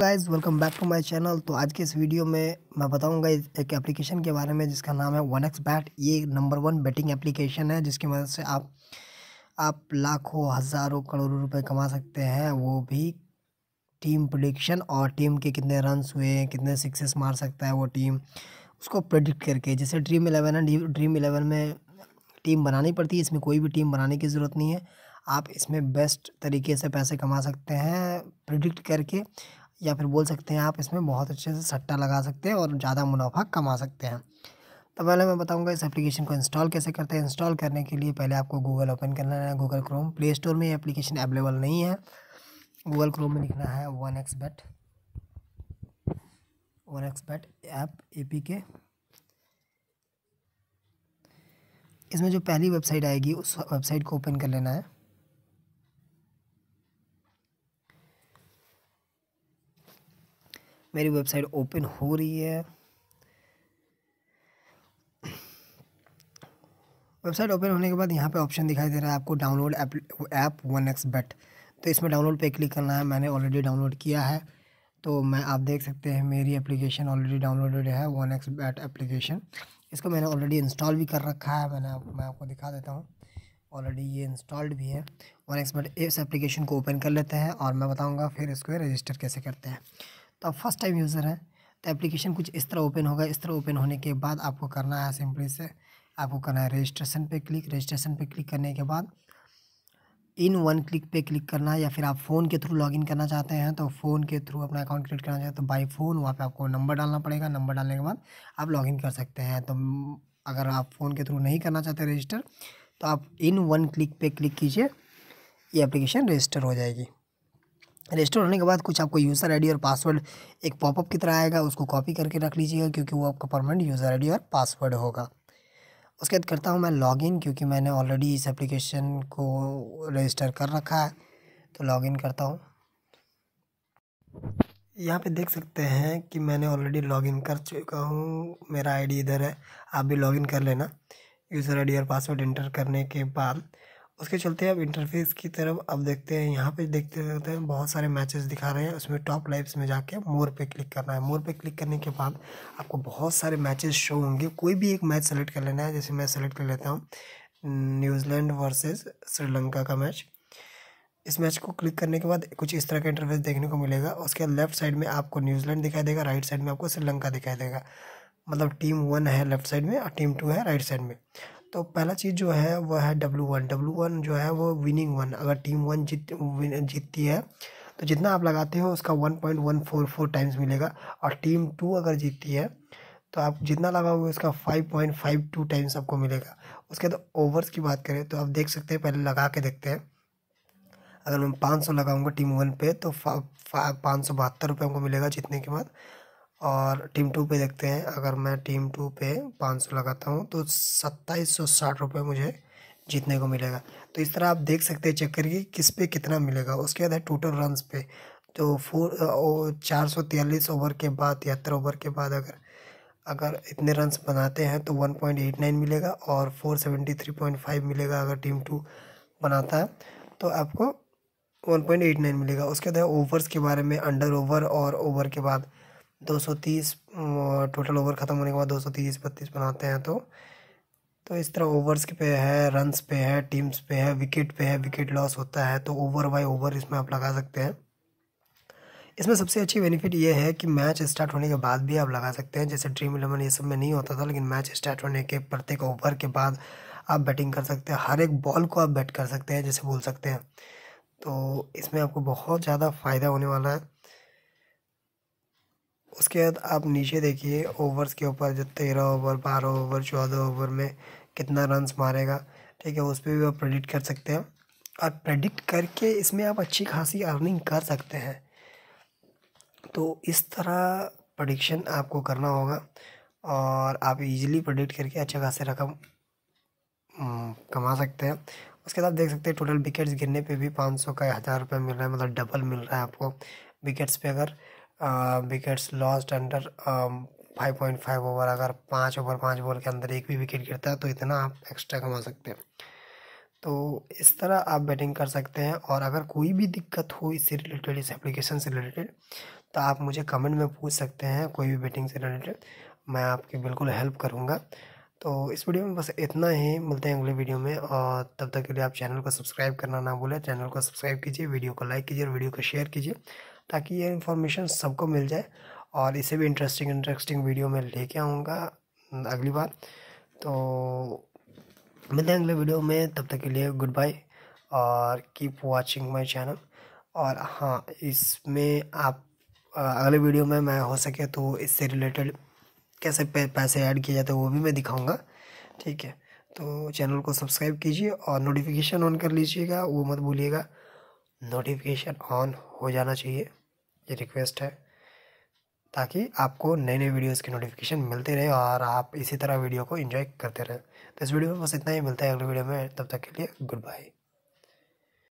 guys welcome back to my channel तो आज के इस वीडियो में मैं बताऊंगा एक एप्लीकेशन के बारे में जिसका नाम है वन एक्स बैट ये नंबर वन बेटिंग एप्लीकेशन है जिसकी मदद से आप आप लाखों हज़ारों करोड़ों रुपए कमा सकते हैं वो भी टीम प्रोडिक्शन और टीम के कितने रनस हुए हैं कितने सिक्सेस मार सकता है वो टीम उसको प्रोडिक्ट करके जैसे ड्रीम इलेवन है ड्रीम इलेवन में टीम बनानी पड़ती है इसमें कोई भी टीम बनाने की ज़रूरत नहीं है आप इसमें बेस्ट तरीके से पैसे कमा सकते हैं प्रिडिक्ट करके या फिर बोल सकते हैं आप इसमें बहुत अच्छे से सट्टा लगा सकते हैं और ज़्यादा मुनाफा कमा सकते हैं तो पहले मैं बताऊंगा इस एप्लीकेशन को इंस्टॉल कैसे करते हैं इंस्टॉल करने के लिए पहले आपको गूगल ओपन करना है गूगल क्रोम प्ले स्टोर में ये एप्लीकेशन अवेलेबल नहीं है गूगल क्रोम में लिखना है one X bet one X bet app APK इसमें जो पहली वेबसाइट आएगी उस वेबसाइट को ओपन कर लेना है मेरी वेबसाइट ओपन हो रही है वेबसाइट ओपन होने के बाद यहाँ पे ऑप्शन दिखाई दे रहा है आपको download app one X bet तो इसमें डाउनलोड पे क्लिक करना है मैंने ऑलरेडी डाउनलोड किया है तो मैं आप देख सकते हैं मेरी एप्लीकेशन ऑलरेडी डाउनलोडेड है वन एक्स बैट एप्लीकेशन इसको मैंने ऑलरेडी इंस्टॉल भी कर रखा है मैंने मैं आपको दिखा देता हूँ ऑलरेडी ये इंस्टॉल्ड भी है वन एक्स बैट इस एप्लीकेशन को ओपन कर लेते हैं और मैं बताऊँगा फिर इसको रजिस्टर कैसे करते हैं तो आप फर्स्ट टाइम यूज़र हैं तो एप्लीकेशन कुछ इस तरह ओपन होगा इस तरह ओपन होने के बाद आपको करना है सिंपली से आपको करना है रजिस्ट्रेशन पे क्लिक रजिस्ट्रेशन पे क्लिक करने के बाद इन वन क्लिक पे क्लिक करना है या फिर आप फ़ोन के थ्रू लॉगिन करना चाहते हैं तो फ़ोन के थ्रू अपना अकाउंट क्रिएट करना चाहते हैं तो बाई फ़ोन वहाँ पे आपको नंबर डालना पड़ेगा नंबर डालने के बाद आप लॉगिन कर सकते हैं तो अगर आप फ़ोन के थ्रू नहीं करना चाहते रजिस्टर तो आप इन वन क्लिक पे क्लिक कीजिए ये एप्लीकेशन रजिस्टर हो जाएगी रजिस्टर होने के बाद कुछ आपको यूज़र आईडी और पासवर्ड एक पॉपअप की तरह आएगा उसको कॉपी करके रख लीजिएगा क्योंकि वो आपका परमानेंट यूज़र आईडी और पासवर्ड होगा उसके बाद करता हूँ मैं लॉगिन क्योंकि मैंने ऑलरेडी इस एप्लीकेशन को रजिस्टर कर रखा है तो लॉगिन करता हूँ यहाँ पे देख सकते हैं कि मैंने ऑलरेडी लॉगिन कर चुका हूँ मेरा आई इधर है आप भी लॉगिन कर लेना यूज़र आई और पासवर्ड इंटर करने के बाद उसके चलते अब इंटरफेस की तरफ अब देखते हैं यहाँ पे देखते रहते हैं बहुत सारे मैचेस दिखा रहे हैं उसमें टॉप लाइव्स में जाके मोर पे क्लिक करना है मोर पे क्लिक करने के बाद आपको बहुत सारे मैचेस शो होंगे कोई भी एक मैच सेलेक्ट कर लेना है जैसे मैं सेलेक्ट कर लेता हूँ न्यूजीलैंड वर्सेज श्रीलंका का मैच इस मैच को क्लिक करने के बाद कुछ इस तरह का इंटरफेस देखने को मिलेगा उसके लेफ्ट साइड में आपको न्यूजीलैंड दिखाई देगा राइट साइड में आपको श्रीलंका दिखाई देगा मतलब टीम वन है लेफ्ट साइड में और टीम टू है राइट साइड में तो पहला चीज़ जो है वह है डब्लू वन डब्लू वन जो है वो विनिंग वन अगर टीम वन जीत जीतती है तो जितना आप लगाते हो उसका one point one four four times मिलेगा और टीम टू अगर जीतती है तो आप जितना लगाओगे उसका five point five two times आपको मिलेगा उसके बाद तो ओवर्स की बात करें तो आप देख सकते हैं पहले लगा के देखते हैं अगर मैं पाँच सौ लगाऊँगा टीम वन पे तो पाँच सौ बहत्तर रुपये हमको मिलेगा जीतने के बाद और टीम टू पे देखते हैं अगर मैं टीम टू पे पाँच सौ लगाता हूँ तो सत्ताईस सौ साठ रुपये मुझे जीतने को मिलेगा तो इस तरह आप देख सकते हैं चेक करिए किस पे कितना मिलेगा उसके बाद है टोटल रन्स पे तो फोर चार सौ तियालीस ओवर के बाद तिहत्तर ओवर के बाद अगर अगर इतने रन्स बनाते हैं तो वन पॉइंट एट नाइन मिलेगा और four seventy three point five मिलेगा अगर टीम टू बनाता है तो आपको वन पॉइंट एट नाइन मिलेगा उसके बाद ओवर्स के बारे में अंडर ओवर और ओवर के बाद 230 टोटल ओवर ख़त्म होने के बाद 230 बत्तीस बनाते हैं तो तो इस तरह ओवर्स के पे है रनस पे है टीम्स पे है विकेट पे है विकेट लॉस होता है तो ओवर बाई ओवर इसमें आप लगा सकते हैं इसमें सबसे अच्छी बेनिफिट ये है कि मैच स्टार्ट होने के बाद भी आप लगा सकते हैं जैसे ड्रीम इलेवन ये सब में नहीं होता था लेकिन मैच स्टार्ट होने के प्रत्येक ओवर के बाद आप बैटिंग कर सकते हैं हर एक बॉल को आप बैट कर सकते हैं जैसे बोल सकते हैं तो इसमें आपको बहुत ज़्यादा फ़ायदा होने वाला है उसके बाद आप नीचे देखिए ओवर्स के ऊपर जो तेरह ओवर बारह ओवर चौदह ओवर में कितना रन्स मारेगा ठीक है उस पर भी आप प्रेडिक्ट कर सकते हैं और प्रेडिक्ट करके इसमें आप अच्छी खासी अर्निंग कर सकते हैं तो इस तरह प्रडिक्शन आपको करना होगा और आप इजीली प्रडिक्ट करके अच्छा खासे रकम हम्म, कमा सकते हैं उसके बाद देख सकते हैं टोटल विकेट्स गिरने पे भी पाँच सौ का हज़ार रुपये मिल रहा है मतलब डबल मिल रहा है आपको विकेट्स पे अगर wickets lost under five point five over अगर पाँच ओवर पाँच बॉल के अंदर एक भी विकेट गिरता है तो इतना आप एक्स्ट्रा कमा सकते हैं तो इस तरह आप बैटिंग कर सकते हैं और अगर कोई भी दिक्कत हो इससे रिलेटेड इस एप्लीकेशन से रिलेटेड तो आप मुझे कमेंट में पूछ सकते हैं कोई भी बैटिंग से रिलेटेड मैं आपकी बिल्कुल हेल्प करूँगा तो इस वीडियो में बस इतना ही मिलते हैं अगले वीडियो में और तब तक के लिए आप चैनल को सब्सक्राइब करना ना भूलें चैनल को सब्सक्राइब कीजिए वीडियो को लाइक कीजिए और वीडियो को शेयर कीजिए ताकि ये इन्फॉर्मेशन सबको मिल जाए और इसे भी इंटरेस्टिंग इंटरेस्टिंग वीडियो में लेके आऊँगा हम्म, अगली बार तो मिलते हैं अगले वीडियो में तब तक के लिए गुड बाय और कीप वाचिंग माय चैनल और हाँ इसमें आप अगले वीडियो में मैं हो सके तो इससे रिलेटेड कैसे पैसे ऐड किए जाते हैं वो भी मैं दिखाऊंगा ठीक है तो चैनल को सब्सक्राइब कीजिए और नोटिफिकेशन ऑन कर लीजिएगा वो मत भूलिएगा नोटिफिकेशन ऑन हो जाना चाहिए ये रिक्वेस्ट है ताकि आपको नए नए वीडियोस की नोटिफिकेशन मिलती रहे और आप इसी तरह वीडियो को एंजॉय करते रहें तो इस वीडियो में बस इतना ही मिलता है अगले वीडियो में तब तक के लिए गुड बाय